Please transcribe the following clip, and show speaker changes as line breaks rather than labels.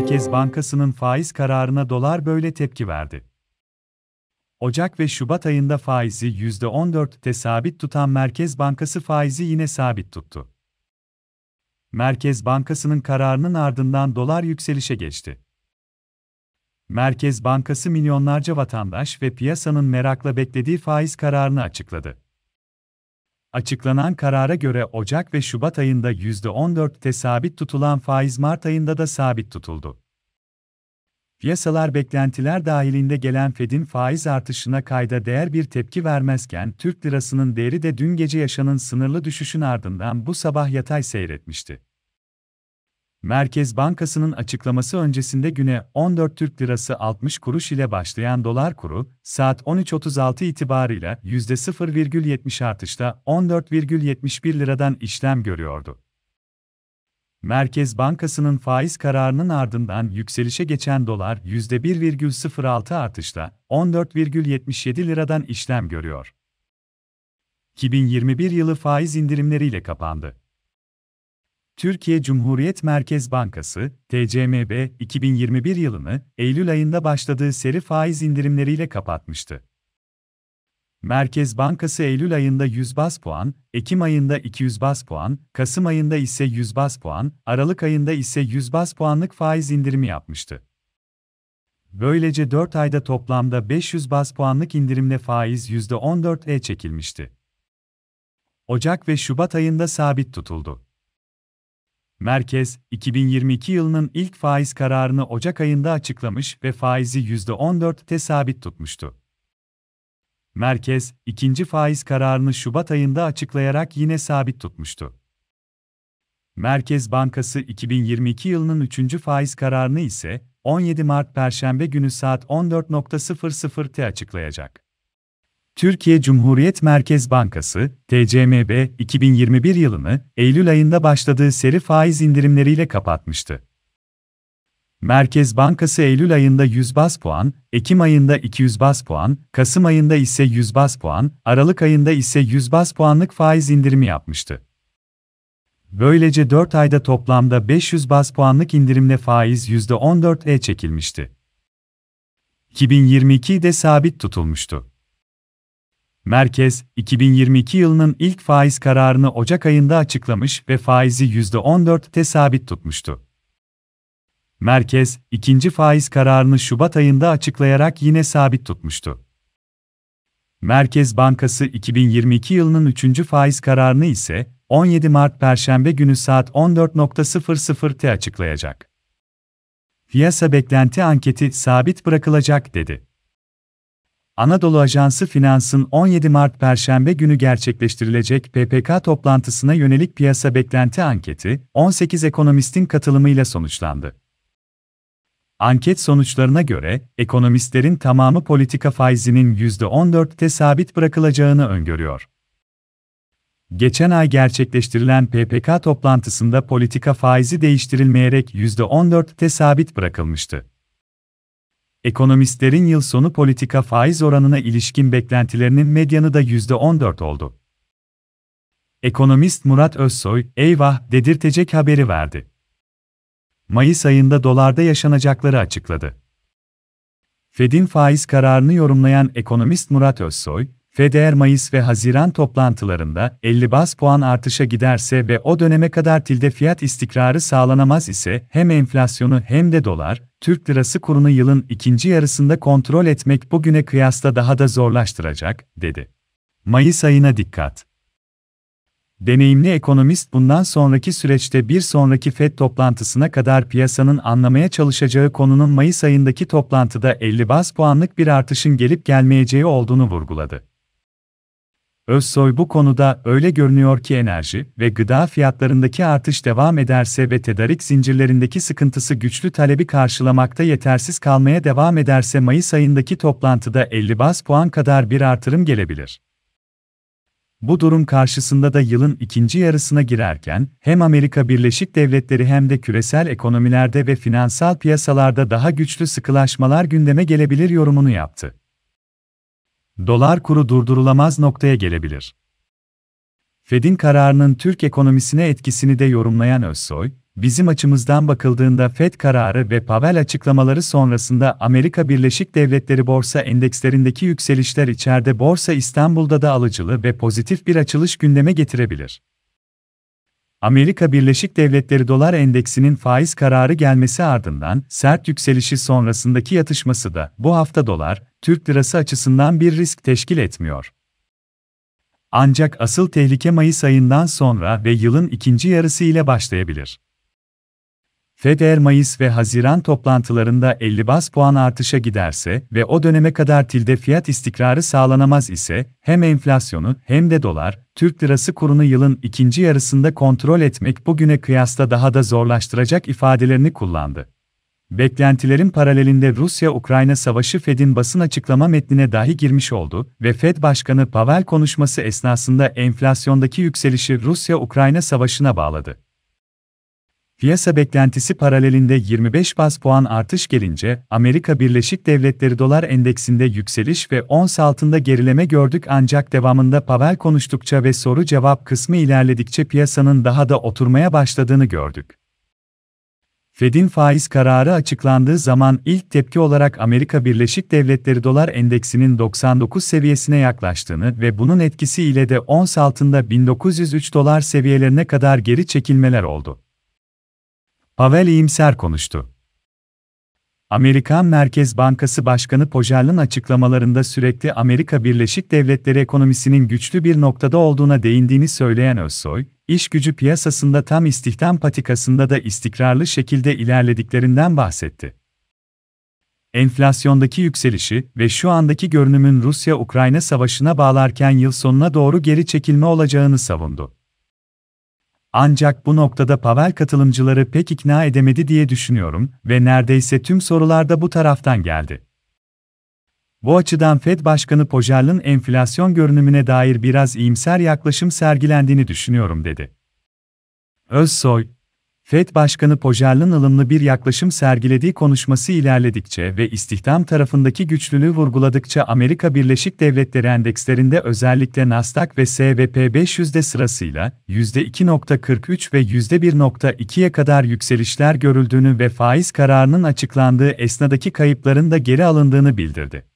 Merkez Bankası'nın faiz kararına dolar böyle tepki verdi. Ocak ve Şubat ayında faizi %14'te sabit tutan Merkez Bankası faizi yine sabit tuttu. Merkez Bankası'nın kararının ardından dolar yükselişe geçti. Merkez Bankası milyonlarca vatandaş ve piyasanın merakla beklediği faiz kararını açıkladı. Açıklanan karara göre Ocak ve Şubat ayında %14'te sabit tutulan faiz Mart ayında da sabit tutuldu. Piyasalar beklentiler dahilinde gelen Fed'in faiz artışına kayda değer bir tepki vermezken Türk lirasının değeri de dün gece yaşanan sınırlı düşüşün ardından bu sabah yatay seyretmişti. Merkez Bankası'nın açıklaması öncesinde güne 14 Türk Lirası 60 kuruş ile başlayan dolar kuru, saat 13.36 itibarıyla %0,70 artışla 14,71 liradan işlem görüyordu. Merkez Bankası'nın faiz kararının ardından yükselişe geçen dolar %1,06 artışla 14,77 liradan işlem görüyor. 2021 yılı faiz indirimleriyle kapandı. Türkiye Cumhuriyet Merkez Bankası, TCMB, 2021 yılını Eylül ayında başladığı seri faiz indirimleriyle kapatmıştı. Merkez Bankası Eylül ayında 100 bas puan, Ekim ayında 200 bas puan, Kasım ayında ise 100 bas puan, Aralık ayında ise 100 bas puanlık faiz indirimi yapmıştı. Böylece 4 ayda toplamda 500 bas puanlık indirimle faiz %14'e e çekilmişti. Ocak ve Şubat ayında sabit tutuldu. Merkez, 2022 yılının ilk faiz kararını Ocak ayında açıklamış ve faizi %14'te sabit tutmuştu. Merkez, ikinci faiz kararını Şubat ayında açıklayarak yine sabit tutmuştu. Merkez Bankası 2022 yılının üçüncü faiz kararını ise 17 Mart Perşembe günü saat 14.00'te açıklayacak. Türkiye Cumhuriyet Merkez Bankası, TCMB, 2021 yılını Eylül ayında başladığı seri faiz indirimleriyle kapatmıştı. Merkez Bankası Eylül ayında 100 bas puan, Ekim ayında 200 bas puan, Kasım ayında ise 100 bas puan, Aralık ayında ise 100 bas puanlık faiz indirimi yapmıştı. Böylece 4 ayda toplamda 500 bas puanlık indirimle faiz %14'e çekilmişti. 2022'de sabit tutulmuştu. Merkez, 2022 yılının ilk faiz kararını Ocak ayında açıklamış ve faizi %14'te sabit tutmuştu. Merkez, ikinci faiz kararını Şubat ayında açıklayarak yine sabit tutmuştu. Merkez Bankası 2022 yılının üçüncü faiz kararını ise 17 Mart Perşembe günü saat 14.00'te açıklayacak. Piyasa beklenti anketi sabit bırakılacak dedi. Anadolu Ajansı Finans'ın 17 Mart Perşembe günü gerçekleştirilecek PPK toplantısına yönelik piyasa beklenti anketi, 18 ekonomistin katılımıyla sonuçlandı. Anket sonuçlarına göre, ekonomistlerin tamamı politika faizinin %14'te sabit bırakılacağını öngörüyor. Geçen ay gerçekleştirilen PPK toplantısında politika faizi değiştirilmeyerek %14'te sabit bırakılmıştı. Ekonomistlerin yıl sonu politika faiz oranına ilişkin beklentilerinin medyanı da %14 oldu. Ekonomist Murat Özsoy, eyvah dedirtecek haberi verdi. Mayıs ayında dolarda yaşanacakları açıkladı. Fed'in faiz kararını yorumlayan ekonomist Murat Özsoy, FEDER Mayıs ve Haziran toplantılarında 50 baz puan artışa giderse ve o döneme kadar tilde fiyat istikrarı sağlanamaz ise hem enflasyonu hem de dolar, Türk lirası kurunu yılın ikinci yarısında kontrol etmek bugüne kıyasla daha da zorlaştıracak, dedi. Mayıs ayına dikkat. Deneyimli ekonomist bundan sonraki süreçte bir sonraki FED toplantısına kadar piyasanın anlamaya çalışacağı konunun Mayıs ayındaki toplantıda 50 baz puanlık bir artışın gelip gelmeyeceği olduğunu vurguladı. Özsoy bu konuda öyle görünüyor ki enerji ve gıda fiyatlarındaki artış devam ederse ve tedarik zincirlerindeki sıkıntısı güçlü talebi karşılamakta yetersiz kalmaya devam ederse Mayıs ayındaki toplantıda 50 bas puan kadar bir artırım gelebilir. Bu durum karşısında da yılın ikinci yarısına girerken hem Amerika Birleşik Devletleri hem de küresel ekonomilerde ve finansal piyasalarda daha güçlü sıkılaşmalar gündeme gelebilir yorumunu yaptı dolar kuru durdurulamaz noktaya gelebilir. Fed'in kararının Türk ekonomisine etkisini de yorumlayan Özsoy, bizim açımızdan bakıldığında Fed kararı ve Pavel açıklamaları sonrasında Amerika Birleşik Devletleri borsa endekslerindeki yükselişler içeride borsa İstanbul'da da alıcılı ve pozitif bir açılış gündeme getirebilir. Amerika Birleşik Devletleri dolar endeksinin faiz kararı gelmesi ardından sert yükselişi sonrasındaki yatışması da bu hafta dolar Türk lirası açısından bir risk teşkil etmiyor. Ancak asıl tehlike Mayıs ayından sonra ve yılın ikinci yarısı ile başlayabilir. Fed eğer Mayıs ve Haziran toplantılarında 50 bas puan artışa giderse ve o döneme kadar tilde fiyat istikrarı sağlanamaz ise, hem enflasyonu hem de dolar, Türk lirası kurunu yılın ikinci yarısında kontrol etmek bugüne kıyasla daha da zorlaştıracak ifadelerini kullandı. Beklentilerin paralelinde Rusya-Ukrayna savaşı Fed'in basın açıklama metnine dahi girmiş oldu ve Fed Başkanı Pavel konuşması esnasında enflasyondaki yükselişi Rusya-Ukrayna savaşına bağladı. Piyasa beklentisi paralelinde 25 bas puan artış gelince Amerika Birleşik Devletleri dolar endeksinde yükseliş ve ons altında gerileme gördük ancak devamında Pavel konuştukça ve soru cevap kısmı ilerledikçe piyasanın daha da oturmaya başladığını gördük. Fed'in faiz kararı açıklandığı zaman ilk tepki olarak Amerika Birleşik Devletleri dolar endeksinin 99 seviyesine yaklaştığını ve bunun etkisiyle de ons altında 1903 dolar seviyelerine kadar geri çekilmeler oldu. Pavel iyimser konuştu. Amerikan Merkez Bankası Başkanı Pojal'ın açıklamalarında sürekli Amerika Birleşik Devletleri ekonomisinin güçlü bir noktada olduğuna değindiğini söyleyen Özsoy, iş gücü piyasasında tam istihdam patikasında da istikrarlı şekilde ilerlediklerinden bahsetti. Enflasyondaki yükselişi ve şu andaki görünümün Rusya-Ukrayna savaşına bağlarken yıl sonuna doğru geri çekilme olacağını savundu. Ancak bu noktada Pavel katılımcıları pek ikna edemedi diye düşünüyorum ve neredeyse tüm sorularda bu taraftan geldi. Bu açıdan Fed Başkanı Pojar'ın enflasyon görünümüne dair biraz iyimser yaklaşım sergilendiğini düşünüyorum dedi. Özsoy, FED Başkanı Pojar'ın ılımlı bir yaklaşım sergilediği konuşması ilerledikçe ve istihdam tarafındaki güçlülüğü vurguladıkça Amerika Birleşik Devletleri endekslerinde özellikle Nasdaq ve S&P 500'de sırasıyla %2.43 ve %1.2'ye kadar yükselişler görüldüğünü ve faiz kararının açıklandığı esnadaki kayıpların da geri alındığını bildirdi.